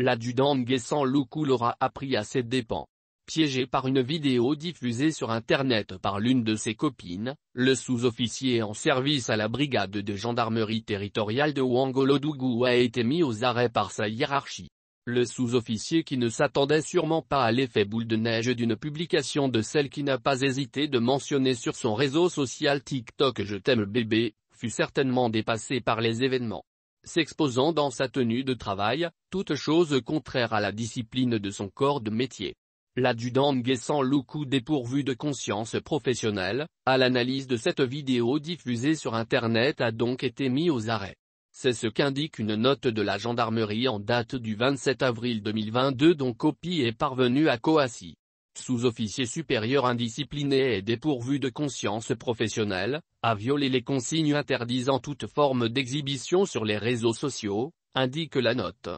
l'adjudant Nguessan Loukou l'aura appris à ses dépens. Piégé par une vidéo diffusée sur Internet par l'une de ses copines, le sous-officier en service à la brigade de gendarmerie territoriale de Wangolodougou a été mis aux arrêts par sa hiérarchie. Le sous-officier qui ne s'attendait sûrement pas à l'effet boule de neige d'une publication de celle qui n'a pas hésité de mentionner sur son réseau social TikTok Je t'aime bébé, fut certainement dépassé par les événements s'exposant dans sa tenue de travail, toute chose contraire à la discipline de son corps de métier. L'adjudant Nguessan Loukou dépourvu de conscience professionnelle, à l'analyse de cette vidéo diffusée sur Internet a donc été mis aux arrêts. C'est ce qu'indique une note de la gendarmerie en date du 27 avril 2022 dont copie est parvenue à Coassi sous-officier supérieur indiscipliné et dépourvu de conscience professionnelle, a violé les consignes interdisant toute forme d'exhibition sur les réseaux sociaux, indique la note.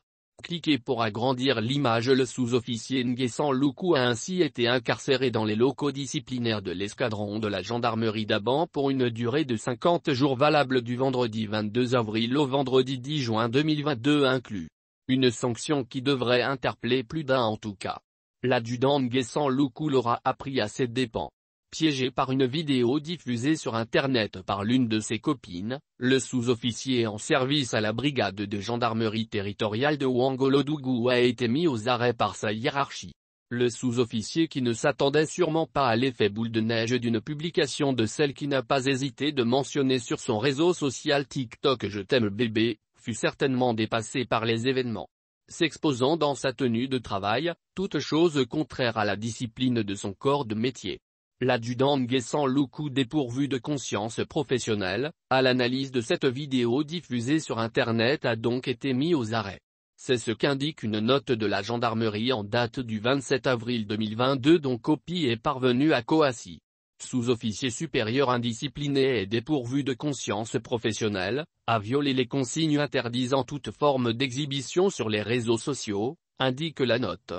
Cliquez pour agrandir l'image Le sous-officier Nguessan Loukou a ainsi été incarcéré dans les locaux disciplinaires de l'escadron de la gendarmerie d'Aban pour une durée de 50 jours valable du vendredi 22 avril au vendredi 10 juin 2022 inclus. Une sanction qui devrait interpeller plus d'un en tout cas l'adjudant Nguessan Loukou l'aura appris à ses dépens. Piégé par une vidéo diffusée sur Internet par l'une de ses copines, le sous-officier en service à la brigade de gendarmerie territoriale de Wangolodougou a été mis aux arrêts par sa hiérarchie. Le sous-officier qui ne s'attendait sûrement pas à l'effet boule de neige d'une publication de celle qui n'a pas hésité de mentionner sur son réseau social TikTok Je t'aime bébé, fut certainement dépassé par les événements s'exposant dans sa tenue de travail, toute chose contraire à la discipline de son corps de métier. L'adjudant Nguessan Loukou dépourvu de conscience professionnelle, à l'analyse de cette vidéo diffusée sur Internet a donc été mis aux arrêts. C'est ce qu'indique une note de la gendarmerie en date du 27 avril 2022 dont copie est parvenue à Coassi sous-officier supérieur indiscipliné et dépourvu de conscience professionnelle, a violé les consignes interdisant toute forme d'exhibition sur les réseaux sociaux, indique la note.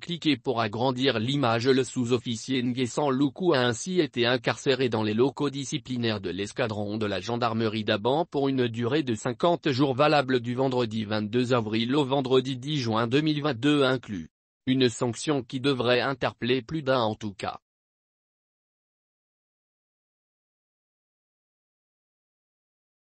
Cliquez pour agrandir l'image Le sous-officier Nguessan Loukou a ainsi été incarcéré dans les locaux disciplinaires de l'escadron de la gendarmerie d'Aban pour une durée de 50 jours valable du vendredi 22 avril au vendredi 10 juin 2022 inclus. Une sanction qui devrait interpeller plus d'un en tout cas.